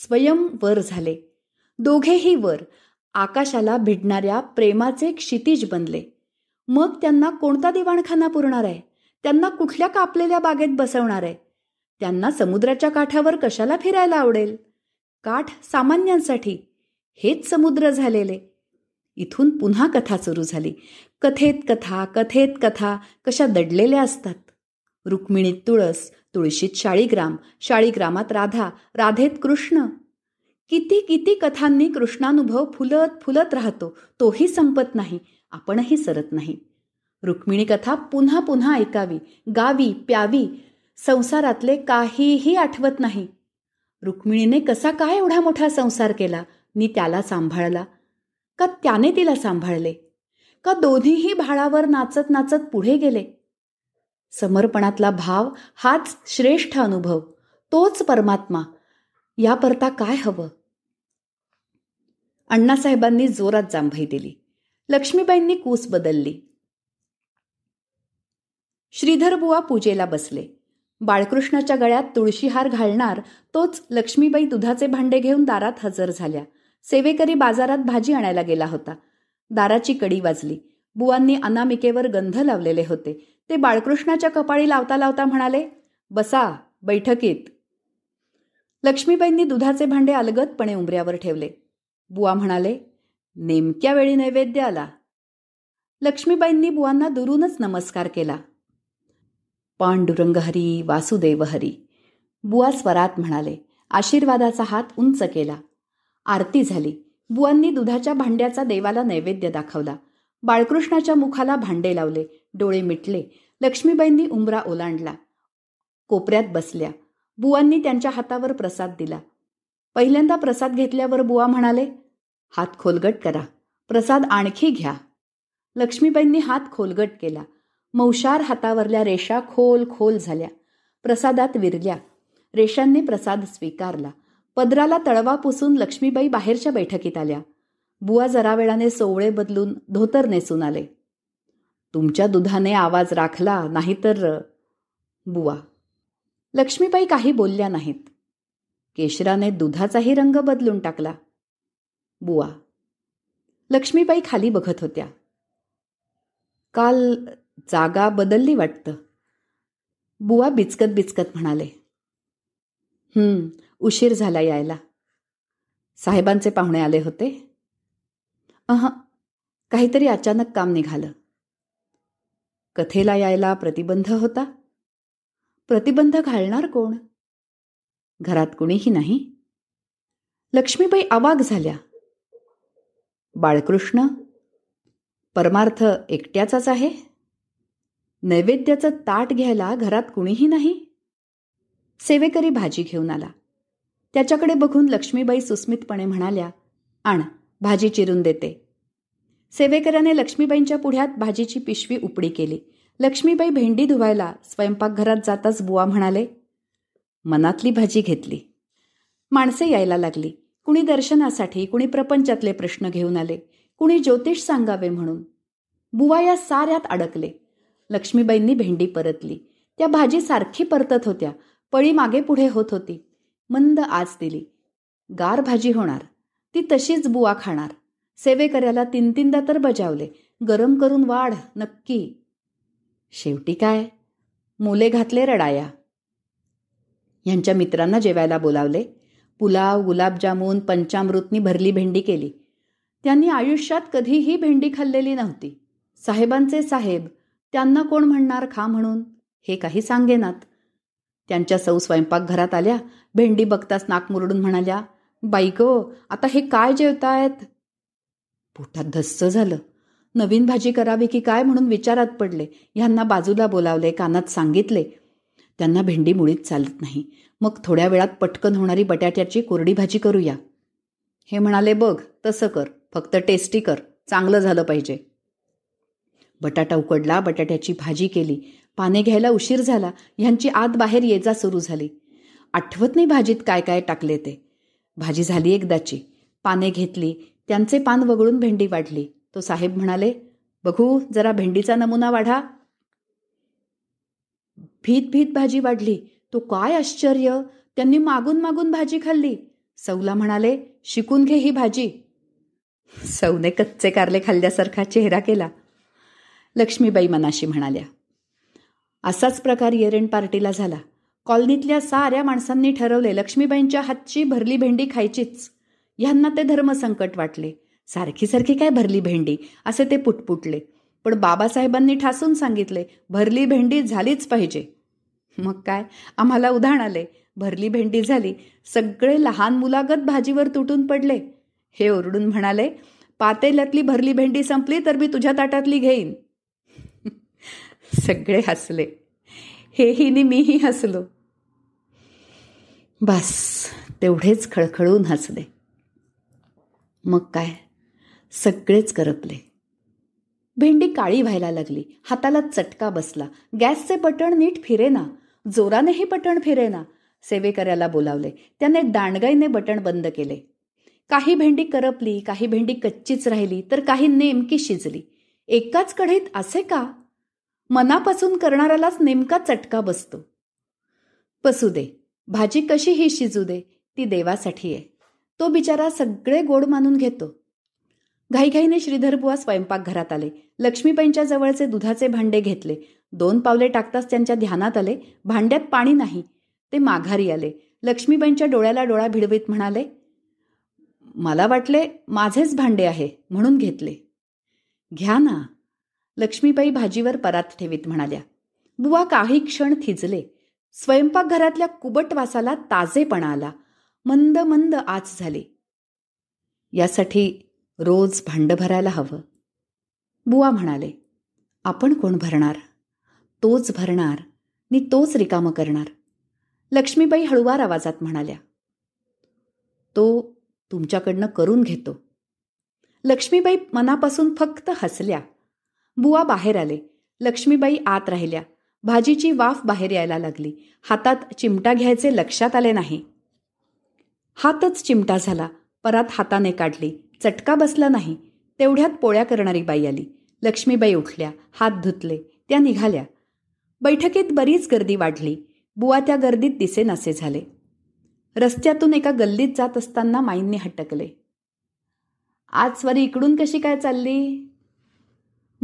स्वयं वर झाले दोघेही वर आकाशाला भिडणाऱ्या प्रेमाचे क्षितिज बनले मग त्यांना कोणता दिवाणखाना पुरणार आहे त्यांना कुठल्या कापलेल्या बागेत बसवणार आहे त्यांना समुद्राच्या काठावर कशाला फिरायला आवडेल काठ सामान्यांसाठी हेच समुद्र झालेले इथून पुन्हा कथा सुरू झाली कथेत कथा कथेत कथा कशा दडलेल्या असतात रुक्मिणीत तुळस तुळशीत शाळीग्राम शाळीग्रामात राधा राधेत कृष्ण किती किती कथांनी कृष्णानुभव फुलत फुलत राहतो तोही संपत नाही आपणही सरत नाही रुक्मिणी कथा पुन्हा पुन्हा ऐकावी गावी प्यावी संसारातले काहीही आठवत नाही रुक्मिणीने कसा काय एवढा मोठा संसार केला नी त्याला सांभाळला का त्याने तिला सांभाळले का दोन्हीही भाळावर नाचत नाचत पुढे गेले समर्पणातला भाव हाच श्रेष्ठ अनुभव तोच परमात्मा परता काय हवं अण्णासाहेबांनी जोरात जांभई दिली लक्ष्मीबाईंनी कूस बदलली श्रीधरबुवा पूजेला बसले बाळकृष्णाच्या गळ्यात तुळशीहार घालणार तोच लक्ष्मीबाई दुधाचे भांडे घेऊन दारात हजर झाल्या सेवेकरी बाजारात भाजी आणायला गेला होता दाराची कडी वाजली बुवांनी अनामिकेवर गंध लावलेले होते ते बाळकृष्णाच्या कपाळी लावता लावता म्हणाले बसा बैठकीत लक्ष्मीबाईंनी दुधाचे भांडे अलगतपणे उंबऱ्यावर ठेवले बुवा म्हणाले नेमक्या वेळी नैवेद्य आला लक्ष्मीबाईंनी बुवांना दुरूनच नमस्कार केला पांडुरंग हरी वासुदेव हरी बुवा स्वरात म्हणाले आशीर्वादाचा हात उंच केला आरती झाली बुवांनी दुधाच्या भांड्याचा देवाला नैवेद्य दाखवला बाळकृष्णाच्या मुखाला भांडे लावले डोळे मिटले लक्ष्मीबाईंनी उमरा ओलांडला कोपऱ्यात बसल्या बुवांनी त्यांच्या हातावर प्रसाद दिला पहिल्यांदा प्रसाद घेतल्यावर बुवा म्हणाले हात खोलगट करा प्रसाद आणखी घ्या लक्ष्मीबाईंनी हात खोलगट केला मौशार हातावरल्या रेषा खोल खोल झाल्या प्रसादात विरल्या रेषांनी प्रसाद स्वीकारला पदराला तळवा पुसून लक्ष्मीबाई बाहेरच्या बैठकीत आल्या बुवा जरा वेळाने सोवळे बदलून धोतर नेसून आले तुमच्या दुधाने आवाज राखला नाहीतर बुवा लक्ष्मीबाई काही बोलल्या नाहीत केशराने दुधाचाही रंग बदलून टाकला बुवा लक्ष्मीबाई खाली बघत होत्या काल जागा बदलली वाटतं बुवा बिचकत बिचकत म्हणाले उशीर झाला यायला साहेबांचे पाहुणे आले होते अह काहीतरी अचानक काम निघालं कथेला यायला प्रतिबंध होता प्रतिबंध घालणार कोण घरात कुणीही नाही लक्ष्मीबाई आवाग झाल्या बाळकृष्ण परमार्थ एकट्याचाच आहे नैवेद्याचं ताट घ्यायला घरात कुणीही नाही सेवेकरी भाजी घेऊन आला त्याच्याकडे बघून लक्ष्मीबाई सुस्मितपणे म्हणाल्या आण भाजी चिरून देते सेवेकऱ्याने लक्ष्मीबाईंच्या पुढ्यात भाजीची पिशवी उपडी केली लक्ष्मीबाई भेंडी धुवायला स्वयंपाकघरात जाताच बुवा म्हणाले मनातली भाजी घेतली माणसे यायला लागली कुणी दर्शनासाठी कुणी प्रपंचातले प्रश्न घेऊन आले कुणी ज्योतिष सांगावे म्हणून बुवा या साऱ्यात अडकले लक्ष्मीबाईंनी भेंडी परतली त्या भाजी सारखी परतत होत्या पळी मागे पुढे होत होती मंद आज दिली गार भाजी होणार ती तशीच बुवा खाणार सेवेकऱ्याला तीन तीनदा तर बजावले गरम करून वाढ नक्की शेवटी काय मुले घातले रडाया यांच्या मित्रांना जेवायला बोलावले पुलाव गुलाबजामून पंचामृतनी भरली भेंडी केली त्यांनी आयुष्यात कधीही भेंडी खाल्लेली नव्हती साहेबांचे साहेब त्यांना कोण म्हणणार खा म्हणून हे काही सांगेनात त्यांच्या सौ स्वयंपाकघरात आल्या भेंडी बघताच नाक मुरडून म्हणाल्या बाईक आता हे काय जेवतायत पोटात धस्स झालं नवीन भाजी करावी की काय म्हणून विचारात पडले ह्यांना बाजूला बोलावले कानात सांगितले त्यांना भेंडी मुळीच चालत नाही मग थोड्या वेळात पटकन होणारी बटाट्याची कोरडी भाजी करूया हे म्हणाले बघ तसं कर फक्त टेस्टी कर चांगलं झालं पाहिजे बटाटा उकडला बटाट्याची भाजी केली पाने घ्यायला उशीर झाला ह्यांची आत बाहेर ये जा सुरू झाली आठवत नाही भाजीत काय काय टाकले ते भाजी झाली एकदाची पाने घेतली त्यांचे पान वगळून भेंडी वाढली तो साहेब म्हणाले बघू जरा भेंडीचा नमुना वाढा भीत भीत भाजी वाढली तो काय आश्चर्य त्यांनी मागून मागून भाजी खाल्ली सौला म्हणाले शिकून घे ही भाजी सौने कच्चे कारले खाल्ल्यासारखा चेहरा केला लक्ष्मीबाई मनाशी म्हणाल्या असाच प्रकार येरेण पार्टीला झाला कॉलनीतल्या साऱ्या माणसांनी ठरवले लक्ष्मीबाईंच्या हातची भरली भेंडी खायचीच ह्यांना ते धर्मसंकट वाटले सारखी सारखी काय भरली भेंडी असे ते पुटपुटले पण बाबासाहेबांनी ठासून सांगितले भरली भेंडी झालीच पाहिजे मग काय आम्हाला उधाण आले भरली भेंडी झाली सगळे लहान मुलागत भाजीवर तुटून पडले हे ओरडून म्हणाले पातेल्यातली भरली भेंडी संपली तर मी तुझ्या ताटातली घेईन सगळे हसले हेही मीही हसलो बस तेवढेच खळखळून हसले मग काय सगळेच करपले भेंडी काळी व्हायला लागली हाताला चटका बसला गॅसचे बटण नीट फिरेना जोरानेही बटण फिरेना सेवेकऱ्याला बोलावले त्याने दांडगाईने बटण बंद केले काही भेंडी करपली काही भेंडी कच्चीच राहिली तर काही नेमकी शिजली एकाच कढईत असे का मनापासून करणाऱ्यालाच नेमका चटका बसतो पसू दे भाजी कशी ही शिजू दे ती देवासाठी आहे तो बिचारा सगळे गोड मानून घेतो घाईघाईने स्वयंपाक घरात आले लक्ष्मीबाईंच्या जवळचे दुधाचे भांडे घेतले दोन पावले टाकताच त्यांच्या ध्यानात आले भांड्यात पाणी नाही ते माघारी आले लक्ष्मीबाईंच्या डोळ्याला डोळा भिडवीत म्हणाले मला वाटले माझेच भांडे आहे म्हणून घेतले घ्या ना लक्ष्मीबाई भाजीवर परात ठेवीत म्हणाल्या बुवा काही क्षण थिजले स्वयंपाकघरातल्या कुबट वासाला ताजेपणा आला मंद मंद आच झाले यासाठी रोज भांड भरायला हवं बुवा म्हणाले आपण कोण भरणार तोच भरणार नि तोच रिकामं करणार लक्ष्मीबाई हळुवार आवाजात म्हणाल्या तो तुमच्याकडनं करून घेतो लक्ष्मीबाई मनापासून फक्त हसल्या बुवा बाहेर आले लक्ष्मीबाई आत राहिल्या भाजीची वाफ बाहेर यायला लागली हातात चिमटा घ्यायचे लक्षात आले नाही हातच चिमटा झाला परत हाताने काढली चटका बसला नाही तेवढ्यात पोळ्या करणारी बाई आली लक्ष्मीबाई उठल्या हात धुतले त्या निघाल्या बैठकीत बरीच गर्दी वाढली बुवा त्या गर्दीत दिसे नसे झाले रस्त्यातून एका गल्लीत जात असताना माईंनी हटकले आज स्वरी इकडून कशी काय चालली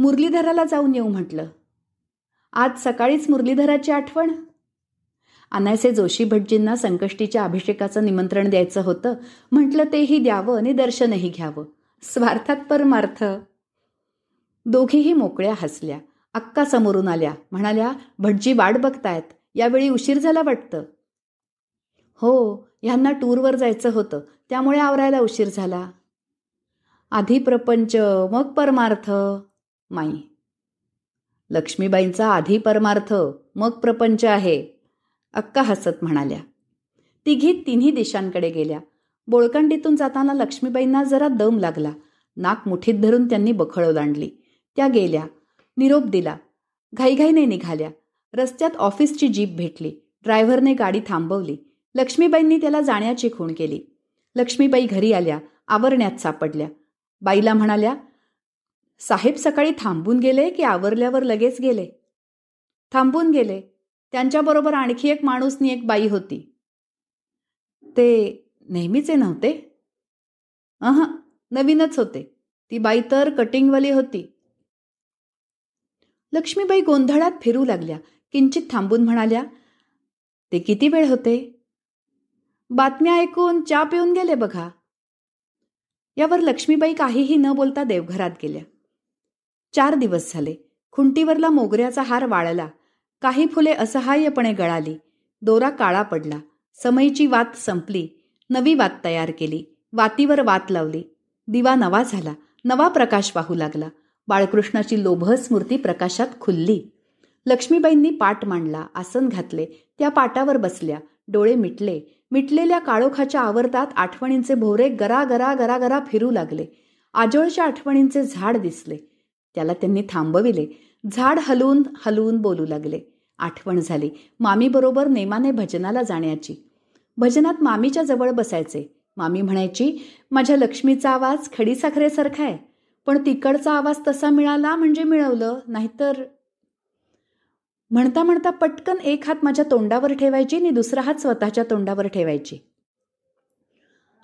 मुरलीधराला जाऊन येऊ म्हटलं आज सकाळीच मुरलीधराची आठवण अनायसे जोशी भटजींना संकष्टीच्या अभिषेकाचं निमंत्रण द्यायचं होतं म्हटलं तेही द्यावं आणि दर्शनही घ्यावं स्वार्थात परमार्थ दोघीही मोकळ्या हसल्या अक्का समोरून आल्या म्हणाल्या भटजी वाट बघतायत यावेळी उशीर झाला वाटतं हो ह्यांना टूरवर जायचं होतं त्यामुळे आवरायला उशीर झाला आधी प्रपंच मग परमार्थ माई लक्ष्मीबाईंचा आधी परमार्थ मग प्रपंच आहे अक्का हसत म्हणाल्या तिघी तिन्ही दिशांकडे गेल्या बोळकंडीतून जाताना लक्ष्मीबाईंना जरा दम लागला नाक मुठीत धरून त्यांनी बखळ ओलांडली त्या गेल्या निरोप दिला घाईघाईने निघाल्या रस्त्यात ऑफिसची जीप भेटली ड्रायव्हरने गाडी थांबवली लक्ष्मीबाईंनी त्याला जाण्याची खूण केली लक्ष्मीबाई घरी आल्या आवरण्यात सापडल्या बाईला म्हणाल्या साहेब सकाळी थांबून गेले की आवरल्यावर लगेच गेले थांबून गेले त्यांच्याबरोबर आणखी एक माणूसनी एक बाई होती ते नेहमीचे नव्हते अह नवीनच होते ती बाई तर कटिंगवाली होती लक्ष्मीबाई गोंधळात फिरू लागल्या किंचित थांबून म्हणाल्या ते किती वेळ होते बातम्या ऐकून चा पिऊन गेले बघा यावर लक्ष्मीबाई काहीही न बोलता देवघरात गेल्या चार दिवस झाले खुंटीवरला मोगऱ्याचा हार वाळला काही फुले असहाय्यपणे गळाली दोरा काळा पडला समयीची वात संपली नवी वात तयार केली वातीवर वात लावली दिवा नवा झाला नवा प्रकाश वाहू लागला बाळकृष्णाची लोभ स्मूर्ती प्रकाशात खुलली लक्ष्मीबाईंनी पाट मांडला आसन घातले त्या पाटावर बसल्या डोळे मिटले मिटलेल्या काळोखाच्या आवर्तात आठवणींचे भोवरे गरा गरा गरा गरा फिरू लागले आजोळच्या आठवणींचे झाड दिसले त्याला त्यांनी थांबविले झाड हलवून हलवून बोलू लागले आठवण झाली मामीबरोबर नेमाने भजनाला जाण्याची भजनात मामीच्या जवळ बसायचे मामी म्हणायची माझ्या लक्ष्मीचा आवाज खडीसाखरेसारखा आहे पण तिकडचा आवाज तसा मिळाला म्हणजे मिळवलं नाहीतर म्हणता म्हणता पटकन एक हात माझ्या तोंडावर ठेवायची आणि दुसरा हात स्वतःच्या तोंडावर ठेवायची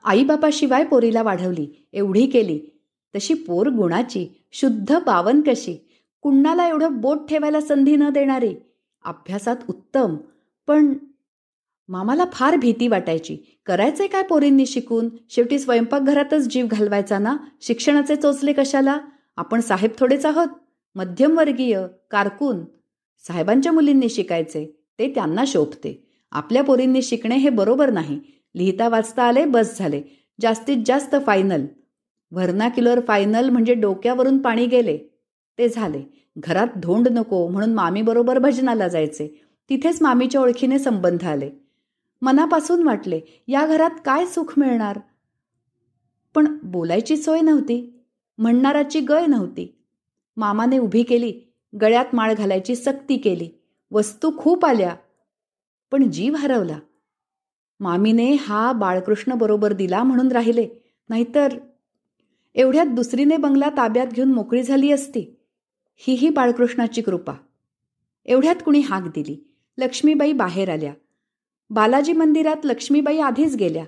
आईबापाशिवाय पोरीला वाढवली एवढी केली तशी पोर गुणाची शुद्ध बावन कशी कुणाला एवढं बोट ठेवायला संधी न देणारी अभ्यासात उत्तम पण मामाला फार भीती वाटायची करायचंय काय पोरींनी शिकून शेवटी स्वयंपाकघरातच जीव घालवायचा ना शिक्षणाचे चोचले कशाला आपण साहेब थोडेच आहोत मध्यमवर्गीय कारकून साहेबांच्या मुलींनी शिकायचे ते त्यांना शोभते आपल्या पोरींनी शिकणे हे बरोबर नाही लिहिता वाचता आले बस झाले जास्तीत जास्त फायनल व्हर्नाक्युलर फायनल म्हणजे डोक्यावरून पाणी गेले ते झाले घरात धोंड नको म्हणून मामीबरोबर भजनाला जायचे तिथेच मामीच्या ओळखीने संबंध आले मनापासून वाटले या घरात काय सुख मिळणार पण बोलायची सोय नव्हती म्हणणाराची गय नव्हती मामाने उभी केली गळ्यात माळ घालायची सक्ती केली वस्तू खूप आल्या पण जीव हरवला मामीने हा बाळकृष्ण बरोबर दिला म्हणून राहिले नाहीतर एवढ्यात दुसरीने बंगला ताब्यात घेऊन मोकळी झाली असती हीही बाळकृष्णाची कृपा एवढ्यात कुणी हाक दिली लक्ष्मीबाई बाहेर आल्या बालाजी मंदिरात लक्ष्मीबाई आधीच गेल्या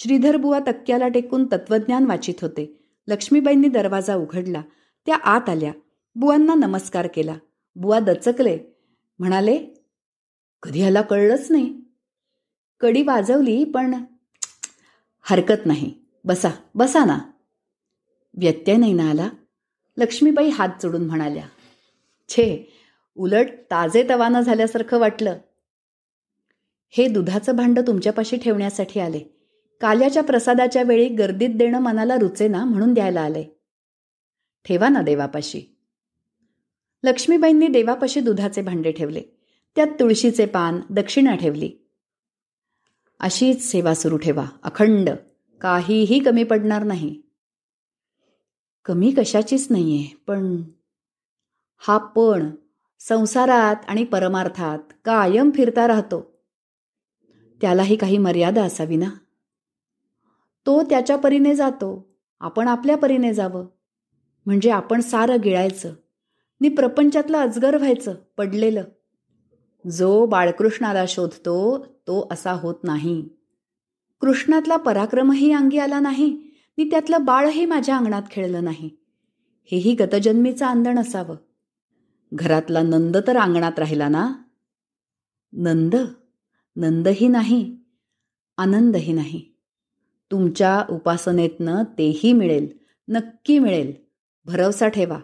श्रीधरबुवा तक्क्याला टेकून तत्वज्ञान वाचित होते लक्ष्मीबाईंनी दरवाजा उघडला त्या आत आल्या बुवांना नमस्कार केला बुवा दचकले म्हणाले कधी ह्याला कळलंच नाही कडी वाजवली पण हरकत नाही बसा बसा ना व्यत्यय नाही ना आला लक्ष्मीबाई हात जोडून म्हणाल्या छे उलट ताजे तवाना झाल्यासारखं वाटलं हे दुधाचं भांडं तुमच्यापाशी ठेवण्यासाठी आले काल्याच्या प्रसादाच्या वेळी गर्दीत देणं मनाला रुचेना म्हणून द्यायला आले ठेवा ना देवापाशी लक्ष्मीबाईंनी देवापाशी दुधाचे भांडे ठेवले त्यात तुळशीचे पान दक्षिणा ठेवली अशीच सेवा सुरू ठेवा अखंड काहीही कमी पडणार नाही कमी कशाचीच नाही पण हा पण संसारात आणि परमार्थात कायम फिरता राहतो त्यालाही काही मर्यादा असावी ना तो त्याच्या परीने जातो आपण आपल्या परीने जावं म्हणजे आपण सारं गिळायचं नि प्रपंचातलं अजगर व्हायचं पडलेलं जो बाळकृष्णाला शोधतो तो असा होत नाही कृष्णातला पराक्रमही अंगी आला नाही मी त्यातलं बाळही माझ्या अंगणात खेळलं नाही हेही गतजन्मीचं आंदण असावं घरातला नंद तर अंगणात राहिला ना नंद नंदही नाही आनंदही नाही तुमच्या उपासनेतनं तेही मिळेल नक्की मिळेल भरवसा ठेवा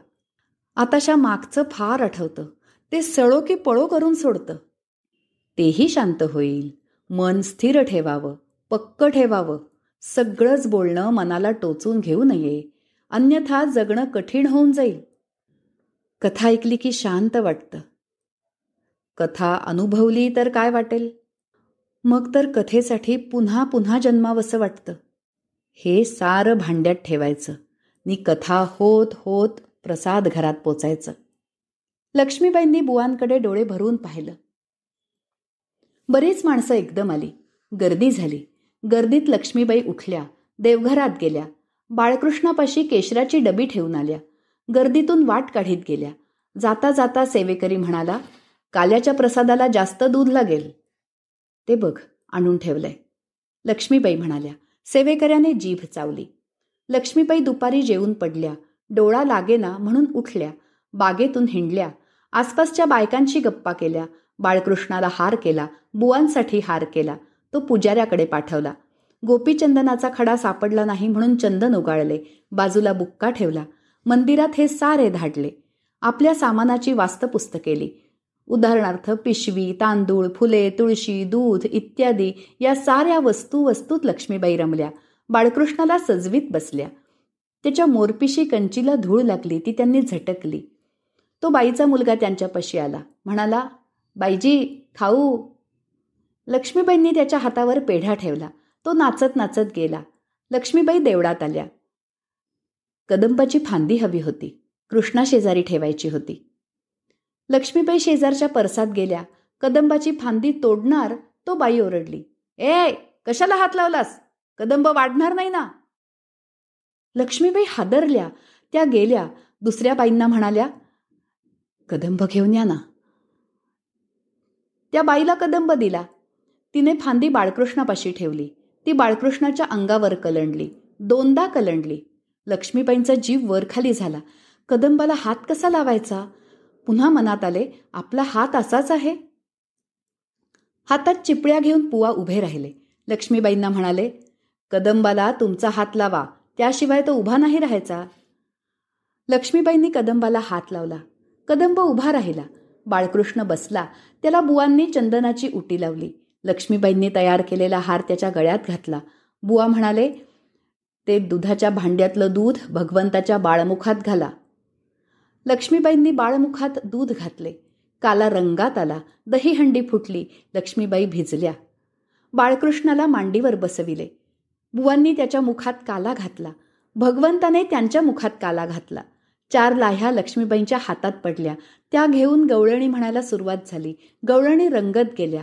आताशा मागचं फार आठवतं ते सळो की पळो करून सोडतं तेही शांत होईल मन स्थिर ठेवावं पक्क ठेवावं सगळंच बोलणं मनाला टोचून घेऊ नये अन्यथा जगणं कठीण होऊन जाईल कथा ऐकली की शांत वाटतं कथा अनुभवली तर काय वाटेल मग तर कथेसाठी पुन्हा पुन्हा जन्मावसं वाटतं हे सारं भांड्यात ठेवायचं नी कथा होत होत प्रसाद घरात पोचायचं लक्ष्मीबाईंनी बुवांकडे डोळे भरून पाहिलं बरीच माणसं एकदम आली गर्दी झाली गर्दीत लक्ष्मीबाई उठल्या देवघरात गेल्या बाळकृष्णापाशी केशराची डबी ठेवून आल्या गर्दीतून वाट काढीत गेल्या जाता जाता सेवेकरी म्हणाला काल्याच्या प्रसादाला जास्त दूध लागेल ते बघ आणून ठेवलंय लक्ष्मीबाई म्हणाल्या सेवेकऱ्याने जीभ चावली लक्ष्मीबाई दुपारी जेवून पडल्या डोळा लागेना म्हणून उठल्या बागेतून हिंडल्या आसपासच्या बायकांशी गप्पा केल्या बाळकृष्णाला हार केला बुवांसाठी हार केला तो पुजाऱ्याकडे पाठवला गोपीचंदनाचा खडा सापडला नाही म्हणून चंदन उगाळले बाजूला बुक्का ठेवला मंदिरात हे सारे धाडले आपल्या सामानाची वास्तपुस्त केली उदाहरणार्थ पिशवी तांदूळ फुले तुळशी दूध इत्यादी या साऱ्या वस्तू वस्तूत लक्ष्मीबाई रमल्या बाळकृष्णाला सजवीत बसल्या त्याच्या मोरपिशी कंचीला धूळ लागली ती त्यांनी झटकली तो बाईचा मुलगा त्यांच्यापाशी आला म्हणाला बाईजी खाऊ लक्ष्मीबाईंनी त्याच्या हातावर पेढा ठेवला तो नाचत नाचत गेला लक्ष्मीबाई देवळात आल्या कदंबाची फांदी हवी होती कृष्णा शेजारी ठेवायची होती लक्ष्मीबाई शेजारच्या परसात गेल्या कदंबाची फांदी तोडणार तो बाई ओरडली ए कशाला हात लावलास कदंब वाढणार नाही ना लक्ष्मीबाई हादरल्या त्या गेल्या दुसऱ्या बाईंना म्हणाल्या कदंब घेऊन या ना त्या बाईला कदंब दिला तिने फांदी बाळकृष्णापाशी ठेवली ती बाळकृष्णाच्या अंगावर कलंडली दोनदा कलंडली लक्ष्मीबाईंचा जीव वरखाली झाला कदंबाला हात कसा लावायचा पुन्हा मनात आले आपला हात असाच आहे हातात चिपळ्या घेऊन पुवा उभे राहिले लक्ष्मीबाईंना म्हणाले कदंबाला तुमचा हात लावा त्याशिवाय तो उभा नाही राहायचा लक्ष्मीबाईंनी कदंबाला हात लावला कदंब उभा राहिला बाळकृष्ण बसला त्याला बुवांनी चंदनाची उटी लावली लक्ष्मीबाईंनी तयार केलेला हार त्याच्या गळ्यात घातला बुवा म्हणाले ते दुधाच्या भांड्यातलं दूध भगवंताच्या बाळमुखात घाला लक्ष्मीबाईंनी बाळमुखात दूध घातले काला रंगात आला दहीहंडी फुटली लक्ष्मीबाई भिजल्या बाळकृष्णाला मांडीवर बसविले बुवांनी त्याच्या मुखात काला घातला भगवंताने त्यांच्या मुखात काला घातला चार लाह्या लक्ष्मीबाईंच्या हातात पडल्या त्या घेऊन गवळणी म्हणायला सुरुवात झाली गवळणी रंगत गेल्या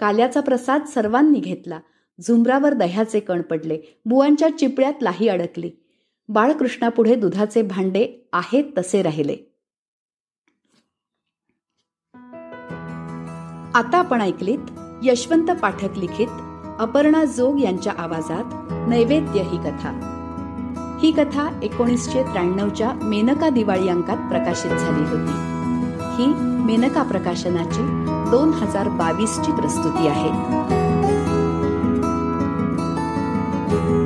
काल्याचा प्रसाद सर्वांनी घेतला झुंबरावर दह्याचे कण पडले बुवांच्या चिपळ्यात लाही अडकली बाळकृष्णापुढे दुधाचे भांडे आहेत तसे राहिले आता आपण ऐकलीत यशवंत पाठक लिखित अपर्णा जोग यांच्या आवाजात नैवेद्य ही कथा ही कथा एकोणीसशे त्र्याण्णवच्या मेनका दिवाळी अंकात प्रकाशित झाली होती ही मेनका प्रकाशनाची दोन हजार बावीसची प्रस्तुती आहे